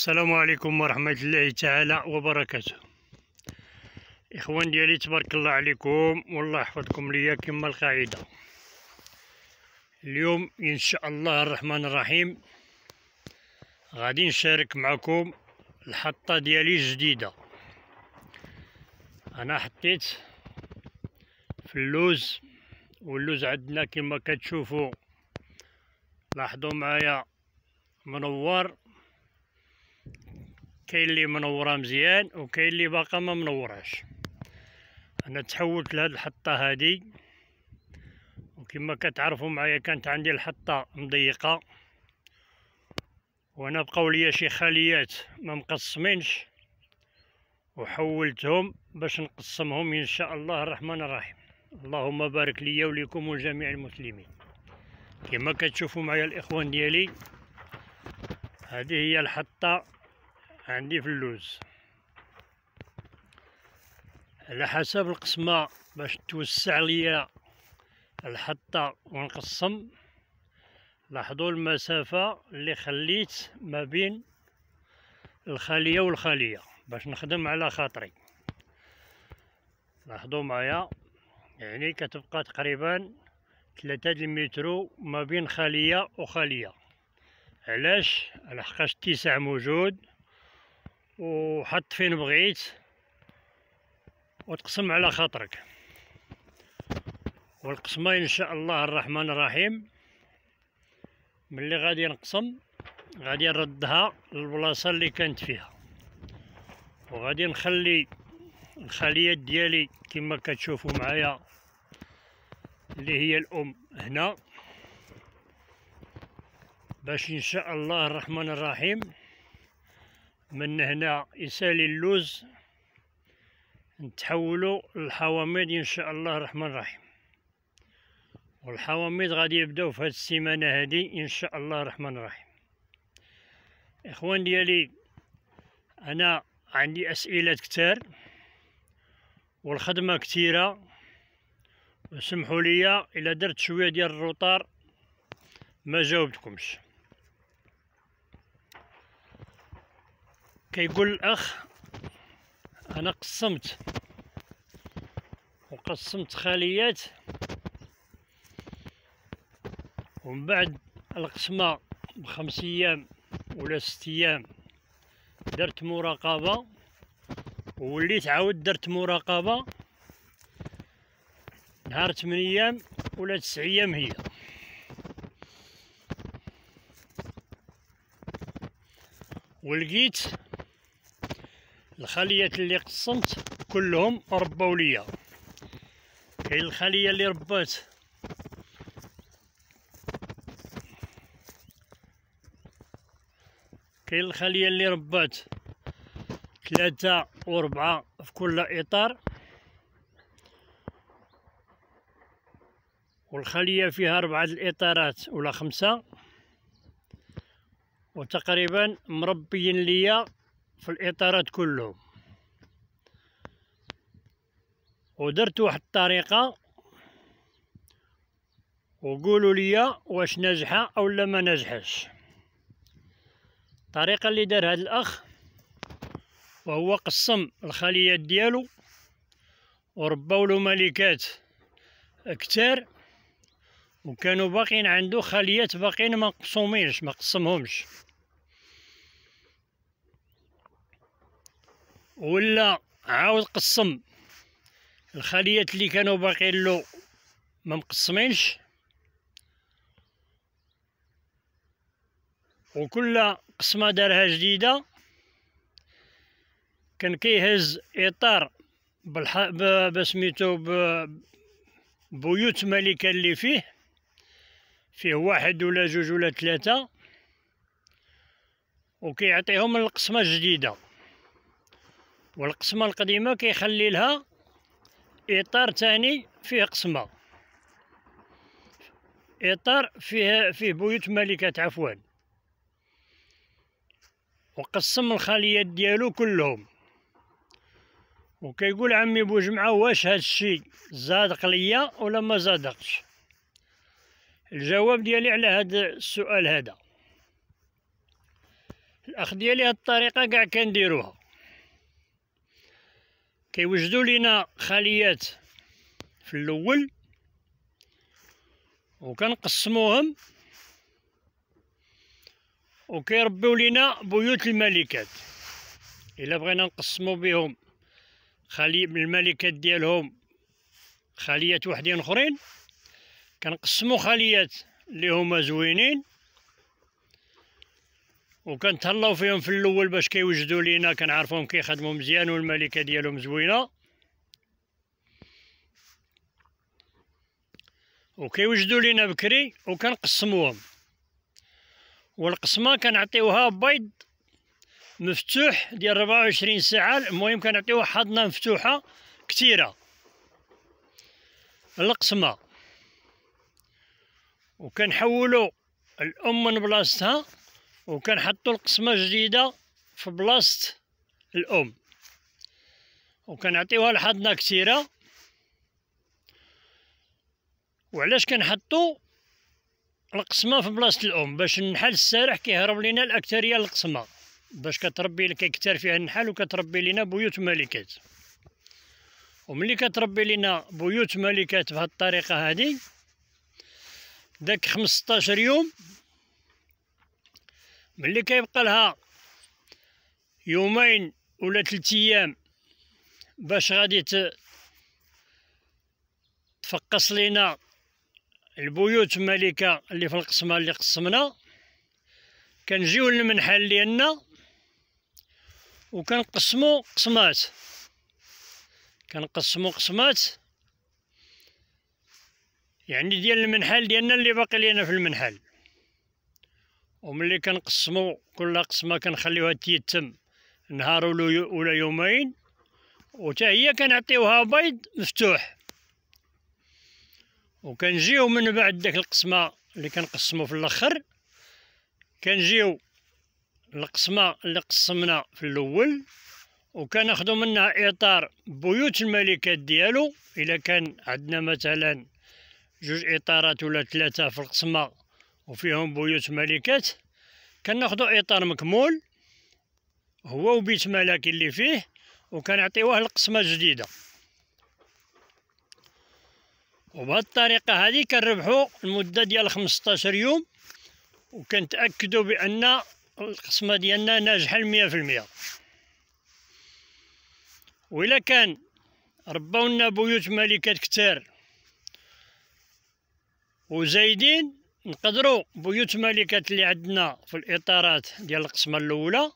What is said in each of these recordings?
السلام عليكم ورحمة الله تعالى وبركاته إخوان ديالي تبارك الله عليكم والله يحفظكم ليا كما القاعدة اليوم إن شاء الله الرحمن الرحيم غادي نشارك معكم الحطة ديالي الجديدة أنا حطيت في اللوز واللوز عندنا كما كتشوفوا لاحظوا معايا منور كاين اللي منوره مزيان وكاين اللي باقا ما منوراش انا تحولت لهاد الحطه هادي وكما كتعرفوا معايا كانت عندي الحطه مضيقه وانا بقاو ليا شي خاليات ما مقسمينش وحولتهم باش نقسمهم ان شاء الله الرحمن الرحيم اللهم بارك ليا وليكم ولجميع المسلمين كما كتشوفوا معايا الاخوان ديالي هذه هي الحطه عندي في اللوز على حسب القسمة باش توسع ليا الحطة ونقسم لاحظوا المسافة اللي خليت ما بين الخلية والخلية باش نخدم على خاطري لاحظوا معايا يعني كتبقى تقريبا ثلاثة المترو ما بين خلية وخلية علاش لحقاش التسع موجود وحط فين بغيت وتقسم على خاطرك والقسمة ان شاء الله الرحمن الرحيم ملي غادي نقسم غادي نردها للبلاصة اللي كانت فيها وغادي نخلي الخليات ديالي كما كتشوفوا معايا اللي هي الام هنا باش ان شاء الله الرحمن الرحيم من هنا يسالي اللوز نتحولوا للحواميد ان شاء الله الرحمن الرحيم والحواميد غادي يبداو في هاد السيمانه هادي ان شاء الله الرحمن الرحيم اخوان ديالي انا عندي اسئله كتار والخدمه كثيره وسمحوا لي الا درت شويه ديال الروطار ما جاوبتكمش كيقول الاخ انا قسمت وقسمت خاليات ومن بعد القسمه بخمس ايام ولا ست ايام درت مراقبه ووليت عاود درت مراقبه نهار 8 ايام ولا 9 ايام هي ولقيت الخليات اللي قسمت كلهم رباو ليا كاين الخليه اللي ربات كاين الخليه اللي ربات ثلاثة وربعة في كل إطار والخلية فيها أربعة الإطارات ولا خمسة وتقريبا مربيين ليا في الاطارات كلهم ودرت واحد الطريقه وقولوا لي واش نجحه او لا ما نجحش الطريقه اللي دار هذا الاخ وهو قسم الخليات ديالو ورباو له ملكات كتار وكانوا باقيين عنده خليات باقيين ما مقسومينش ما قسمهمش ولا عاود قسم الخليات اللي كانوا باقيين له ما مقسمينش وكل قسمه دارها جديده كان كيهز اطار بالح... بسميتو ب... بيوت ملكه اللي فيه فيه واحد ولا جوج ولا ثلاثه وكيعطيهم القسمه الجديده والقسمه القديمه كيخلي لها اطار ثاني فيه قسمه اطار فيه فيه بيوت ملكه عفوا وقسم الخليات ديالو كلهم وكيقول عمي بوجمعه واش هذا الشيء زادق ليا ولا ما زادقش الجواب ديالي على هاد السؤال هذا الاخ ديالي هاد الطريقه كاع كنديروها كيوجدوا لينا خليات في الاول وكنقسموهم وكيربيو لينا بيوت الملكات الا بغينا نقسمو بهم خلي من الملكات ديالهم خليات وحدين اخرين كنقسمو خليات اللي هما زوينين وكنتهلاو فيهم في الاول باش كيوجدوا لينا كنعرفوهم كيخدموا مزيان والملكه ديالهم زوينه وكيوجدوا لينا بكري وكنقسموهم والقسمه كنعطيوها بيض مفتوح ديال 24 ساعه المهم كنعطيوه حضنه مفتوحه كثيره القسمه وكنحولوا الام من بلاصتها وكنحطوا القسمه جديده في بلاصه الام وكنعطيوها لحضنه كثيره وعلاش كنحطوا القسمه في بلاصه الام باش النحل السارح كيهرب لينا الاكثريه القسمه باش كتربي كيكثر فيها النحل وكتربي لينا بيوت ملكات وملي كتربي لينا بيوت ملكات بهذه الطريقه هذه داك 15 يوم ملي كيبقى لها يومين ولا ثلاث ايام باش غادي تفقص لينا البيوت الملكه اللي في القسمه اللي قسمنا كنجيو للمنحل ديالنا وكنقسمو قسمات كنقسمو قسمات يعني ديال المنحل ديالنا اللي باقي لينا في المنحل وملي كنقسمو كل قسمه كنخليوها تيتم نهار ولا يومين وتا هي كنعطيوها بيض مفتوح وكنجيو من بعد داك القسمه اللي كنقسمو في الاخر كنجيو القسمه اللي قسمنا في الاول وكناخدو منها اطار بيوت الملكات ديالو الا كان عندنا مثلا جوج اطارات ولا ثلاثه في القسمه وفيهم بيوت ملكات كناخدو اطار مكمول هو وبيت ملكي اللي فيه وكنعطيوه القسمه جديده وبهذه الطريقه هذه كنربحوا المده ديال 15 يوم وكنتاكدوا بان القسمه ديالنا ناجحه 100% في المية وإلا كان ربونا بيوت ملكات كتير وزايدين نقدروا بيوت ملكة اللي عندنا في الاطارات ديال القسمه الاولى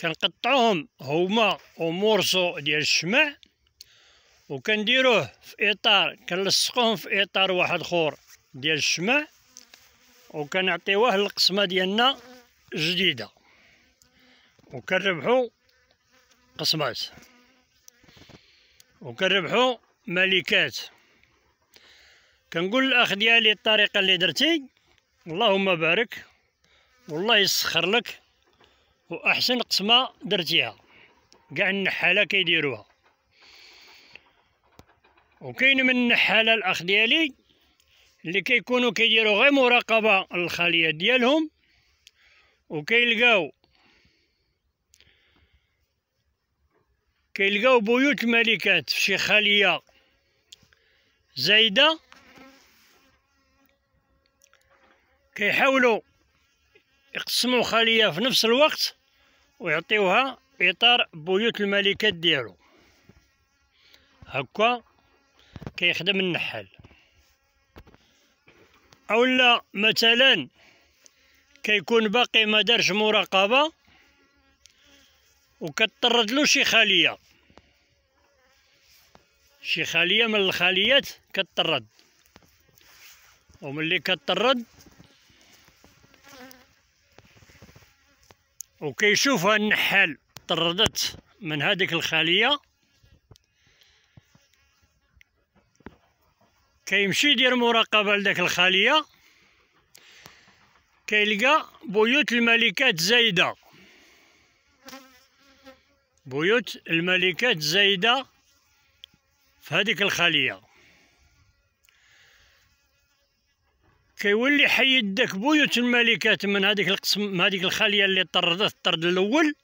كنقطعوهم هما ومورسو ديال الشمع وكنديروه في اطار كنلصقوهم في اطار واحد اخر ديال الشمع وكنعطيوه للقسمه ديالنا الجديده وكنربحو قسمات وكنربحو ملكات كنقول للاخ ديالي الطريقه اللي درتي اللهم بارك والله يسخر لك واحسن قسمه درتيها كاع النحاله كيديروها وكاين من النحاله الاخ ديالي اللي كيكونوا كيديروا غير مراقبه الخليه ديالهم وكيلقاو كيلقاو بيوت الملكات في شي خليه زايده كيحاولوا يقسموا خليه في نفس الوقت ويعطيوها اطار بيوت الملكات ديالو هكا كيخدم النحال اولا مثلا كيكون باقي ما دارش مراقبه وكتطرد له شي خليه شي خليه من الخليات كتطرد وملي كتطرد وكيشوفها النحال طردت من هذيك الخليه كيمشي يدير مراقبه لذاك الخليه كيلقى بيوت الملكات زايده بيوت الملكات زايده في هذيك الخليه كيولي حي داك بيوت الملكات من هذيك القسم من هذيك الخاليه اللي طردت الطرد الاول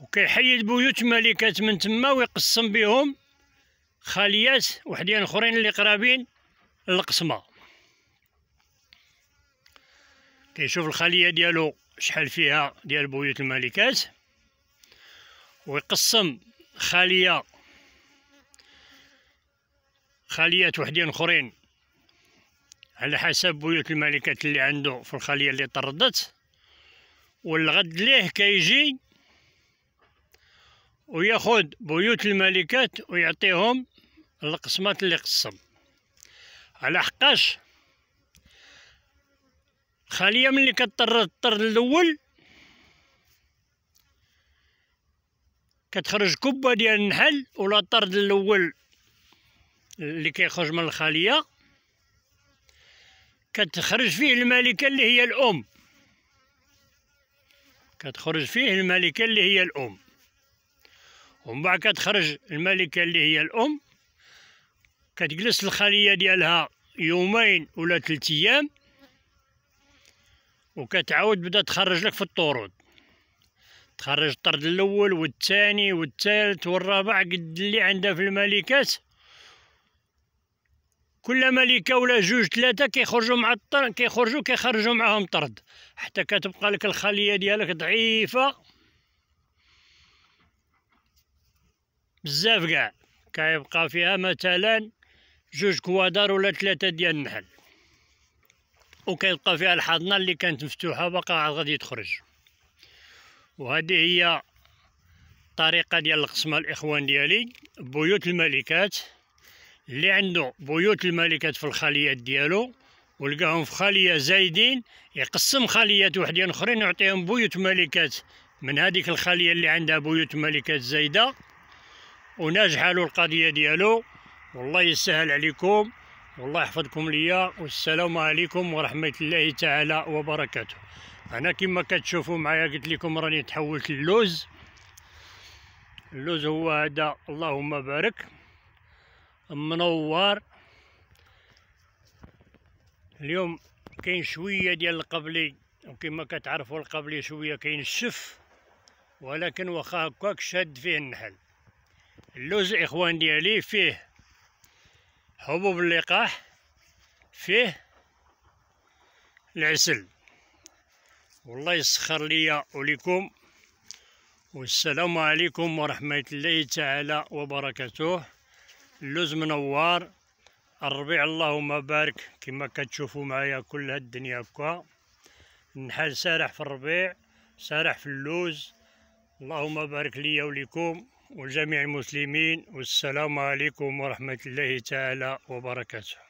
وكيحيد بيوت ملكات من تما ويقسم بهم خاليات وحدين اخرين اللي قرابين للقسمه كيشوف الخليه ديالو شحال فيها ديال بيوت الملكات ويقسم خاليه خليات وحدين اخرين على حسب بيوت الملكات اللي عنده في الخليه اللي طردت والغد ليه كيجي وياخد بيوت الملكات ويعطيهم القسمات اللي قسم على حقاش الخليه ملي كطرد الطرد الاول كتخرج كبه ديال النحل ولا الطرد الاول اللي كيخرج من الخليه كتخرج فيه الملكه اللي هي الام كتخرج فيه الملكه اللي هي الام ومن بعد كتخرج الملكه اللي هي الام كتجلس الخليه ديالها يومين ولا ثلاث ايام وكتعاود بدا تخرج لك في الطرود تخرج الطرد الاول والثاني والثالث والرابع قد اللي عندها في الملكات كل ملكه ولا جوج ثلاثه كيخرجوا مع الطرد كيخرجوا كيخرجوا معاهم طرد حتى كتبقى لك الخليه ديالك ضعيفه بزاف كاع كيبقى فيها مثلا جوج كوادر ولا ثلاثه ديال النحل وكيبقى فيها الحاضنه اللي كانت مفتوحه باقا عاد غادي تخرج وهذه هي الطريقه ديال القسمه الاخوان ديالي بيوت الملكات اللي عنده بيوت الملكات في الخليات ديالو ولقاهم في خليه زايدين يقسم خليات وحدين اخرين يعطيهم بيوت ملكات من هذيك الخليه اللي عندها بيوت ملكات زايده وناجحه له القضيه ديالو والله يسهل عليكم والله يحفظكم ليا والسلام عليكم ورحمه الله تعالى وبركاته انا كما كتشوفوا معايا قلت لكم راني تحولت اللوز اللوز هو هذا اللهم بارك منور اليوم كاين شويه ديال القبلي وكما كتعرفوا القبلي شويه كاين الشف ولكن واخا هكاك شاد فيه النحل اللوز اخوان ديالي فيه حبوب اللقاح فيه العسل والله يسخر ليا وليكم والسلام عليكم ورحمه الله تعالى وبركاته اللوز منور الربيع اللهم بارك كما كتشوفوا معايا كل هاد الدنيا هكا النحال سارح في الربيع سارح في اللوز اللهم بارك لي ولكم ولجميع المسلمين والسلام عليكم ورحمة الله تعالى وبركاته